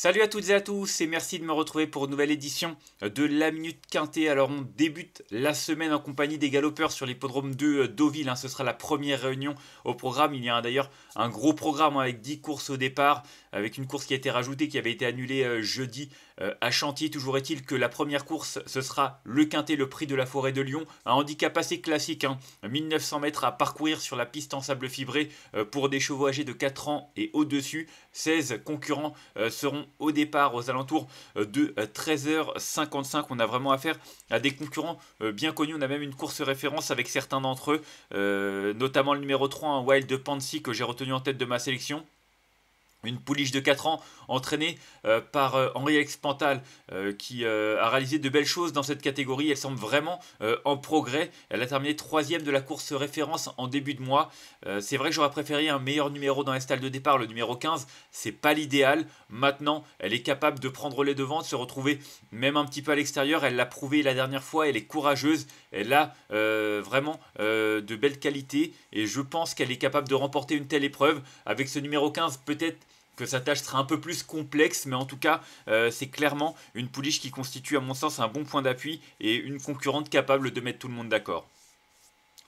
Salut à toutes et à tous et merci de me retrouver pour une nouvelle édition de la Minute Quintée. Alors on débute la semaine en compagnie des galopeurs sur l'hippodrome de euh, Deauville. Hein. Ce sera la première réunion au programme. Il y a d'ailleurs un gros programme hein, avec 10 courses au départ, avec une course qui a été rajoutée, qui avait été annulée euh, jeudi euh, à Chantier. Toujours est-il que la première course, ce sera le Quintet, le prix de la forêt de Lyon. Un handicap assez classique, 1900 hein. mètres à parcourir sur la piste en sable fibré pour des chevaux âgés de 4 ans et au-dessus. 16 concurrents seront au départ aux alentours euh, de 13h55. Euh, On a vraiment affaire à des concurrents euh, bien connus. On a même une course référence avec certains d'entre eux, notamment le numéro 3, un hein, Wild de Pansy que j'ai retenu en tête de ma sélection. Une pouliche de 4 ans entraînée euh, par euh, Henri-Alex Pantal euh, qui a réalisé de belles choses dans cette catégorie. Elle semble vraiment en progrès. Elle a terminé troisième de la course référence en début de mois. c'est vrai que j'aurais préféré un meilleur numéro dans la stalles de départ, le numéro 15. C'est pas l'idéal. Maintenant, elle est capable de prendre les devants, de se retrouver même un petit peu à l'extérieur. Elle l'a prouvé la dernière fois. Elle est courageuse. Elle a vraiment de belles qualités et je pense qu'elle est capable de remporter une telle épreuve avec ce numéro 15 peut-être que sa tâche sera un peu plus complexe, mais en tout cas, euh, c'est clairement une pouliche qui constitue, à mon sens, un bon point d'appui et une concurrente capable de mettre tout le monde d'accord.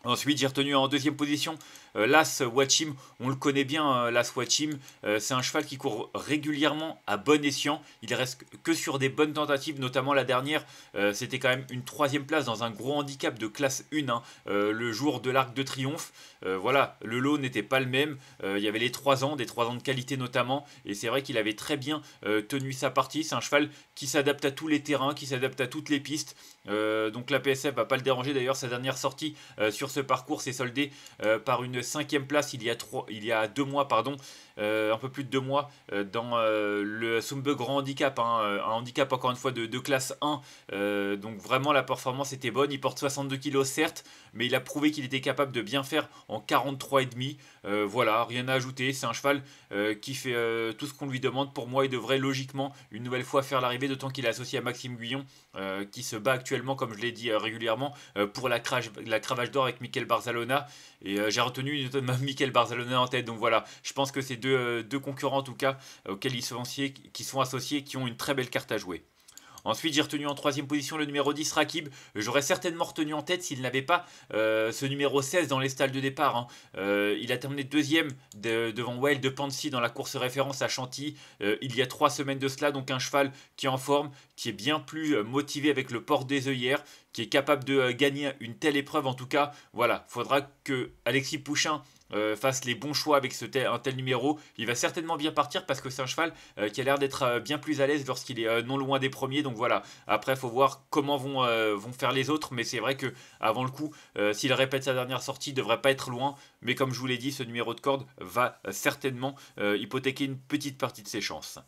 Ensuite, j'ai retenu en deuxième position euh, l'As Watchim. On le connaît bien, euh, l'As Watchim. Euh, c'est un cheval qui court régulièrement à bon escient. Il reste que sur des bonnes tentatives, notamment la dernière. C'était quand même une troisième place dans un gros handicap de classe 1, hein, le jour de l'Arc de Triomphe. voilà, le lot n'était pas le même. il y avait les 3 ans, des 3 ans de qualité notamment. Et c'est vrai qu'il avait très bien tenu sa partie. C'est un cheval qui s'adapte à tous les terrains, qui s'adapte à toutes les pistes. donc la PSF va pas le déranger. D'ailleurs, sa dernière sortie sur ce parcours s'est soldé euh, par une cinquième place il y a, trois, il y a deux mois, pardon, euh, un peu plus de deux mois, euh, dans le Sumbe Grand Handicap, hein, un handicap encore une fois de, de classe 1. donc vraiment la performance était bonne. Il porte 62 kg certes, mais il a prouvé qu'il était capable de bien faire en 43,5. Euh, voilà, rien à ajouter. C'est un cheval euh, qui fait euh, tout ce qu'on lui demande. Pour moi, il devrait logiquement une nouvelle fois faire l'arrivée, d'autant qu'il est associé à Maxime Guyon, qui se bat actuellement, comme je l'ai dit régulièrement, pour la, la cravache d'or avec Mikel Barzalona. Et j'ai retenu notamment Mikel Barzalona en tête. Donc voilà, je pense que c'est deux, concurrents, en tout cas, auxquels ils sont associés, qui sont associés, qui ont une très belle carte à jouer. Ensuite, j'ai retenu en troisième position le numéro 10 Rakib. J'aurais certainement retenu en tête s'il n'avait pas euh, ce numéro 16 dans les stalles de départ. Hein. Euh, il a terminé deuxième devant Well de Pansy dans la course référence à Chantilly euh, il y a trois semaines de cela. Donc un cheval qui est en forme, qui est bien plus motivé avec le port des œillères, qui est capable de euh, gagner une telle épreuve. En tout cas, voilà, faudra que Alexis Pouchin euh, fasse les bons choix avec un tel numéro. Il va certainement bien partir parce que c'est un cheval euh, qui a l'air d'être bien plus à l'aise lorsqu'il est non loin des premiers. Donc voilà, après, il faut voir comment vont, faire les autres. Mais c'est vrai que avant le coup, s'il répète sa dernière sortie, il devrait pas être loin. Mais comme je vous l'ai dit, ce numéro de corde va certainement hypothéquer une petite partie de ses chances.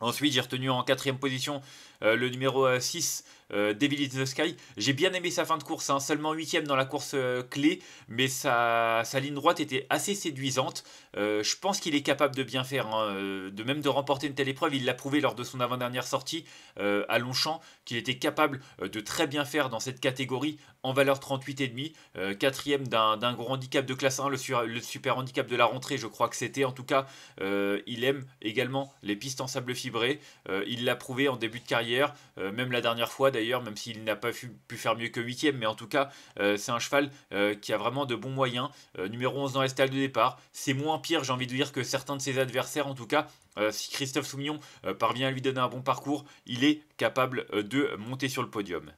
Ensuite, j'ai retenu en quatrième position euh, le numéro 6, euh, euh, Devil in the Sky. J'ai bien aimé sa fin de course, hein. seulement 8ème dans la course clé, mais sa, ligne droite était assez séduisante. je pense qu'il est capable de bien faire, hein. de même de remporter une telle épreuve. Il l'a prouvé lors de son avant-dernière sortie à Longchamp, qu'il était capable de très bien faire dans cette catégorie en valeur 38,5. Quatrième d'un gros handicap de classe 1, le, super handicap de la rentrée, je crois que c'était. En tout cas, il aime également les pistes en sable fibré. il l'a prouvé en début de carrière euh, même la dernière fois d'ailleurs, même s'il n'a pas pu faire mieux que 8ème, mais en tout cas, euh, c'est un cheval euh, qui a vraiment de bons moyens. numéro 11 dans la stalles de départ, c'est moins pire, j'ai envie de dire, que certains de ses adversaires en tout cas. si Christophe Soumillon parvient à lui donner un bon parcours, il est capable de monter sur le podium.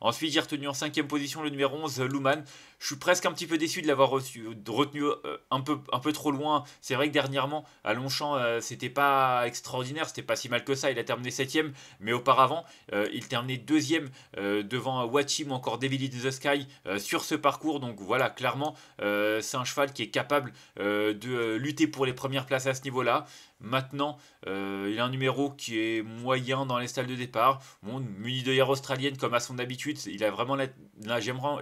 Ensuite, j'ai retenu en cinquième position le numéro 11, Luman. Je suis presque un petit peu déçu de l'avoir retenu euh, un, peu, un peu trop loin. C'est vrai que dernièrement, à Longchamp, euh, c'était pas extraordinaire, c'était pas si mal que ça. Il a terminé 7ème, mais auparavant, euh, il terminait 2 devant Wachim ou encore Devil in the Sky sur ce parcours. Donc voilà, clairement, c'est un cheval qui est capable de lutter pour les premières places à ce niveau-là. Maintenant, il a un numéro qui est moyen dans les stalles de départ. muni de hier australienne comme à son habitude, il a vraiment la...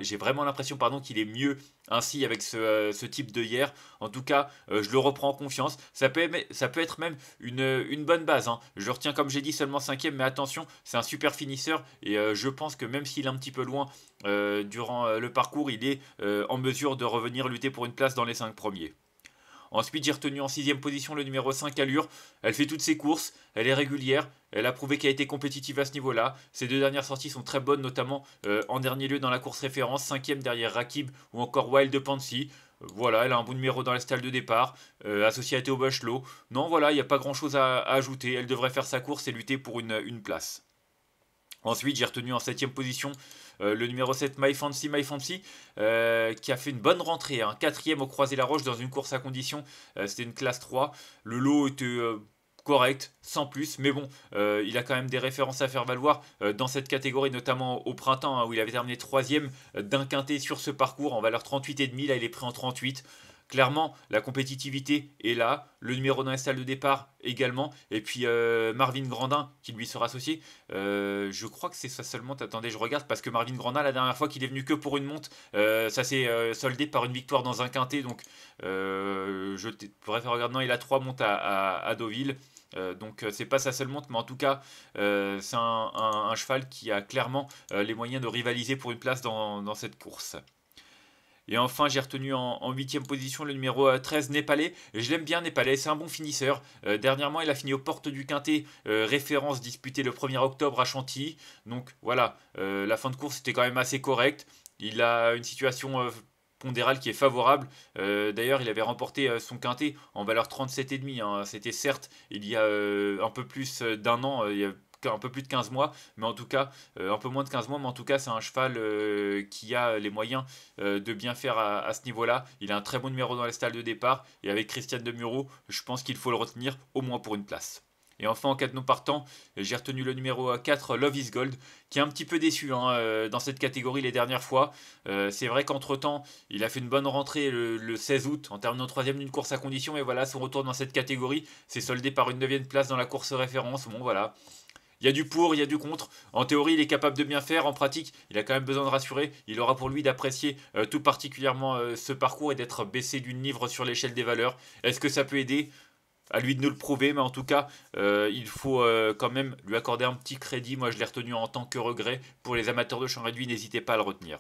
j'ai vraiment l'impression pardon il est mieux ainsi avec euh, ce, type de hier. En tout cas, euh, je le reprends en confiance. Ça peut, être même une, euh, bonne base. Hein. Je retiens, comme j'ai dit, seulement cinquième, mais attention, c'est un super finisseur. Et je pense que même s'il est un petit peu loin durant le parcours, il est en mesure de revenir lutter pour une place dans les cinq premiers. Ensuite, j'ai retenu en sixième position le numéro 5 Allure. Elle fait toutes ses courses, elle est régulière, elle a prouvé qu'elle a été compétitive à ce niveau-là. Ses deux dernières sorties sont très bonnes, notamment euh, en dernier lieu dans la course référence, cinquième derrière Rakib ou encore Wild de Pansy. Euh, voilà, elle a un bon numéro dans la stalle de départ, euh, associée à Théo Bachelot. Non, voilà, il n'y a pas grand-chose à, ajouter. Elle devrait faire sa course et lutter pour une place. Ensuite, j'ai retenu en 7 position euh, le numéro 7, My Fancy, My Fancy, euh, qui a fait une bonne rentrée. Un hein. ème quatrième au Croisé-la-Roche dans une course à conditions, euh, C'était une classe 3. Le lot était correct, sans plus, mais bon, il a quand même des références à faire valoir dans cette catégorie, notamment au printemps, hein, où il avait terminé troisième d'un quintet sur ce parcours en valeur 38,5, là il est pris en 38 clairement, la compétitivité est là. Le numéro dans la salle de départ également. Et puis euh, Marvin Grandin qui lui sera associé. Euh, je crois que c'est ça seulement. Attendez, je regarde parce que Marvin Grandin, la dernière fois qu'il est venu que pour une monte, euh, ça s'est soldé par une victoire dans un quintet. Donc je pourrais faire regarder. Non, il a trois montes à, Deauville. donc c'est pas sa seule monte, mais en tout cas c'est un, cheval qui a clairement les moyens de rivaliser pour une place dans cette course. Et enfin, j'ai retenu en 8 huitième position le numéro 13, euh, Népalais. Je l'aime bien, Népalais, c'est un bon finisseur. Euh, dernièrement, il a fini aux portes du Quintet, euh, référence disputée le 1er octobre à Chantilly. Donc voilà, la fin de course était quand même assez correcte. Il a une situation pondérale qui est favorable. D'ailleurs, il avait remporté son quintet en valeur 37,5. Hein. C'était certes il y a un peu plus d'un an, il y a un peu plus de 15 mois, mais en tout cas, euh, un peu moins de 15 mois, mais en tout cas, c'est un cheval euh, qui a euh, les moyens de bien faire à, ce niveau-là. Il a un très bon numéro dans les stalles de départ, et avec Christiane de Muro, je pense qu'il faut le retenir au moins pour une place. Et enfin, en cas de non partant, j'ai retenu le numéro 4, Love is Gold, qui est un petit peu déçu hein, dans cette catégorie les dernières fois. c'est vrai qu'entre-temps, il a fait une bonne rentrée le, 16 août en terminant troisième d'une course à condition. Et voilà, son retour dans cette catégorie s'est soldé par une neuvième place dans la course référence. Bon, voilà. Il y a du pour, il y a du contre. En théorie, il est capable de bien faire. En pratique, il a quand même besoin de rassurer. Il aura pour lui d'apprécier euh, tout particulièrement euh, ce parcours et d'être baissé d'une livre sur l'échelle des valeurs. Est-ce que ça peut aider à lui de nous le prouver, mais en tout cas, euh, il faut quand même lui accorder un petit crédit. Moi, je l'ai retenu en tant que regret. Pour les amateurs de champ réduit, n'hésitez pas à le retenir.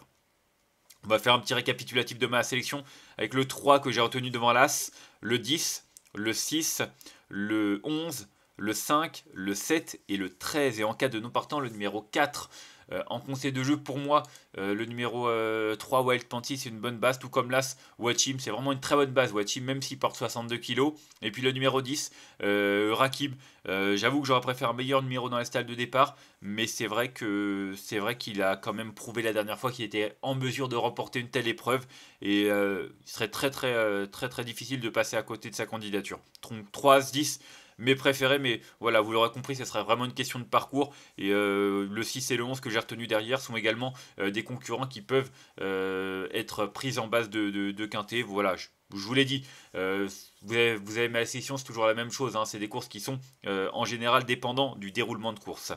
On va faire un petit récapitulatif de ma sélection avec le 3 que j'ai retenu devant l'As, le 10, le 6, le 11, le 5, le 7 et le 13. Et en cas de non partant, le numéro 4. Euh, en conseil de jeu, pour moi, euh, le numéro 3, euh, Wild Panty, c'est une bonne base, tout comme l'As, Wachim, c'est vraiment une très bonne base, Wachim, même s'il porte 62 kg. Et puis le numéro 10, Rakib, j'avoue que j'aurais préféré un meilleur numéro dans la salle de départ, mais c'est vrai que c'est vrai qu'il a quand même prouvé la dernière fois qu'il était en mesure de remporter une telle épreuve, et il serait très très, très très difficile de passer à côté de sa candidature. Donc 3 10, mes préférés, mais voilà, vous l'aurez compris, ce sera vraiment une question de parcours. Et euh, le 6 et le 11 que j'ai retenu derrière sont également euh, des concurrents qui peuvent euh, être pris en base de, de, quintet. Voilà, je, vous l'ai dit, vous, avez, mes ma session, c'est toujours la même chose. Hein. c'est des courses qui sont en général dépendant du déroulement de course.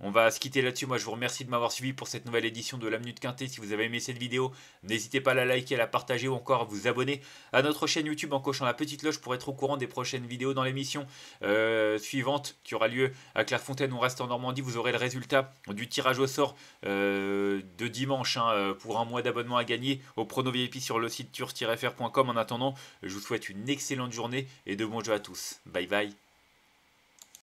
On va se quitter là-dessus. Moi, je vous remercie de m'avoir suivi pour cette nouvelle édition de la Minute Quintée. Si vous avez aimé cette vidéo, n'hésitez pas à la liker, à la partager ou encore à vous abonner à notre chaîne YouTube en cochant la petite cloche pour être au courant des prochaines vidéos dans l'émission euh, suivante qui aura lieu à Clairefontaine. On reste en Normandie. Vous aurez le résultat du tirage au sort euh, de dimanche hein, euh, pour un mois d'abonnement à gagner au Prono VIP sur le site tur.fr.com. En attendant, je vous souhaite une excellente journée et de bons jeux à tous. Bye bye.